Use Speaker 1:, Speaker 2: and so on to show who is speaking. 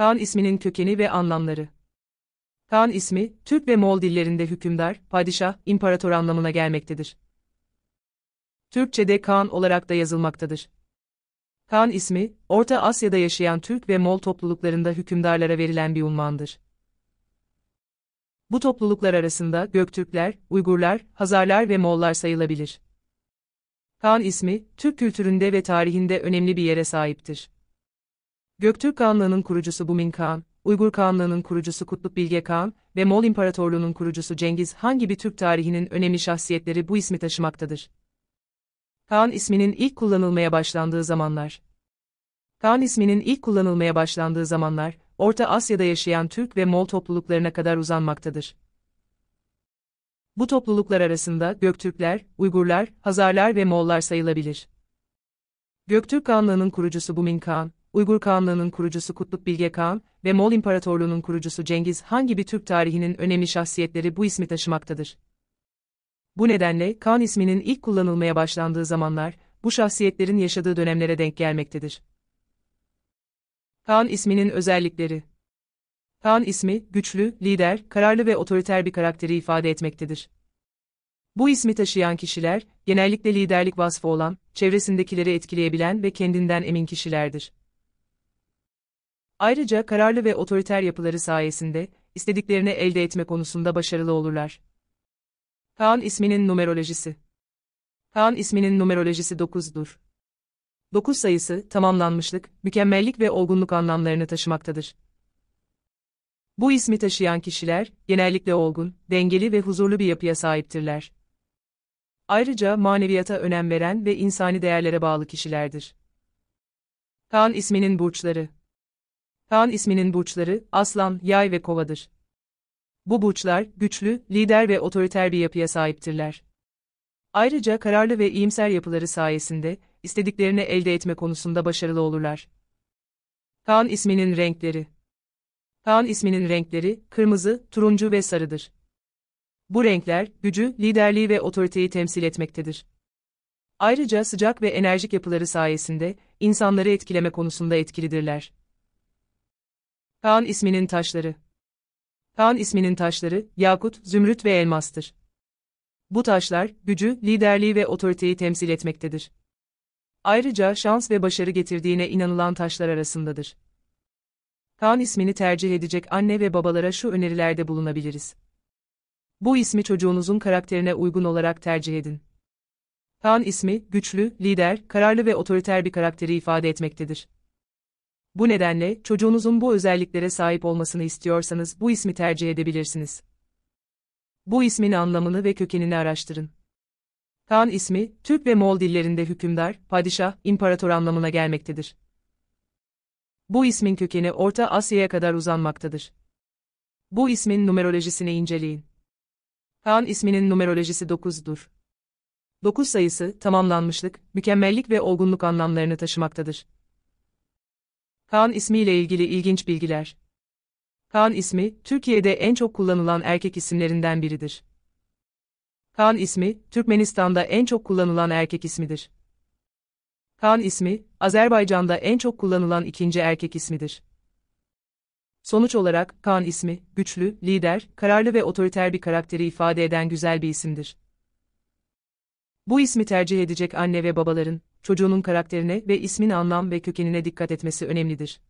Speaker 1: Kaan isminin kökeni ve anlamları. Kaan ismi, Türk ve Moğol dillerinde hükümdar, padişah, imparator anlamına gelmektedir. Türkçe'de Kaan olarak da yazılmaktadır. Kaan ismi, Orta Asya'da yaşayan Türk ve Moğol topluluklarında hükümdarlara verilen bir unvandır. Bu topluluklar arasında Göktürkler, Uygurlar, Hazarlar ve Moğollar sayılabilir. Kaan ismi, Türk kültüründe ve tarihinde önemli bir yere sahiptir. Göktürk Kağanlığı'nın kurucusu Bumin Kağan, Uygur Kağanlığı'nın kurucusu Kutlup Bilge Kağan ve Moğol İmparatorluğu'nun kurucusu Cengiz hangi bir Türk tarihinin önemli şahsiyetleri bu ismi taşımaktadır. Kağan isminin ilk kullanılmaya başlandığı zamanlar Kağan isminin ilk kullanılmaya başlandığı zamanlar, Orta Asya'da yaşayan Türk ve Moğol topluluklarına kadar uzanmaktadır. Bu topluluklar arasında Göktürkler, Uygurlar, Hazarlar ve Moğollar sayılabilir. Göktürk Kağanlığı'nın kurucusu Bumin Kağan, Uygur Kağanlığı'nın kurucusu Kutluk Bilge Kağan ve Moğol İmparatorluğu'nun kurucusu Cengiz Han gibi Türk tarihinin önemli şahsiyetleri bu ismi taşımaktadır. Bu nedenle Kağan isminin ilk kullanılmaya başlandığı zamanlar, bu şahsiyetlerin yaşadığı dönemlere denk gelmektedir. Kağan isminin özellikleri Kağan ismi, güçlü, lider, kararlı ve otoriter bir karakteri ifade etmektedir. Bu ismi taşıyan kişiler, genellikle liderlik vasfı olan, çevresindekileri etkileyebilen ve kendinden emin kişilerdir. Ayrıca kararlı ve otoriter yapıları sayesinde, istediklerini elde etme konusunda başarılı olurlar. Kaan isminin numerolojisi Kaan isminin numerolojisi 9'dur. 9 sayısı, tamamlanmışlık, mükemmellik ve olgunluk anlamlarını taşımaktadır. Bu ismi taşıyan kişiler, genellikle olgun, dengeli ve huzurlu bir yapıya sahiptirler. Ayrıca maneviyata önem veren ve insani değerlere bağlı kişilerdir. Kaan isminin burçları Kaan isminin burçları, aslan, yay ve kovadır. Bu burçlar, güçlü, lider ve otoriter bir yapıya sahiptirler. Ayrıca kararlı ve iyimser yapıları sayesinde, istediklerini elde etme konusunda başarılı olurlar. Kaan isminin renkleri Kaan isminin renkleri, kırmızı, turuncu ve sarıdır. Bu renkler, gücü, liderliği ve otoriteyi temsil etmektedir. Ayrıca sıcak ve enerjik yapıları sayesinde, insanları etkileme konusunda etkilidirler. Kaan isminin taşları. Kaan isminin taşları, yakut, zümrüt ve elmastır. Bu taşlar, gücü, liderliği ve otoriteyi temsil etmektedir. Ayrıca şans ve başarı getirdiğine inanılan taşlar arasındadır. Kaan ismini tercih edecek anne ve babalara şu önerilerde bulunabiliriz. Bu ismi çocuğunuzun karakterine uygun olarak tercih edin. Kaan ismi, güçlü, lider, kararlı ve otoriter bir karakteri ifade etmektedir. Bu nedenle çocuğunuzun bu özelliklere sahip olmasını istiyorsanız bu ismi tercih edebilirsiniz. Bu ismin anlamını ve kökenini araştırın. Kaan ismi, Türk ve Moğol dillerinde hükümdar, padişah, imparator anlamına gelmektedir. Bu ismin kökeni Orta Asya'ya kadar uzanmaktadır. Bu ismin numerolojisini inceleyin. Kaan isminin numerolojisi 9'dur. 9 sayısı, tamamlanmışlık, mükemmellik ve olgunluk anlamlarını taşımaktadır. Kaan ismiyle ilgili ilginç bilgiler. Kaan ismi, Türkiye'de en çok kullanılan erkek isimlerinden biridir. Kaan ismi, Türkmenistan'da en çok kullanılan erkek ismidir. Kaan ismi, Azerbaycan'da en çok kullanılan ikinci erkek ismidir. Sonuç olarak, Kaan ismi, güçlü, lider, kararlı ve otoriter bir karakteri ifade eden güzel bir isimdir. Bu ismi tercih edecek anne ve babaların, çocuğunun karakterine ve ismin anlam ve kökenine dikkat etmesi önemlidir.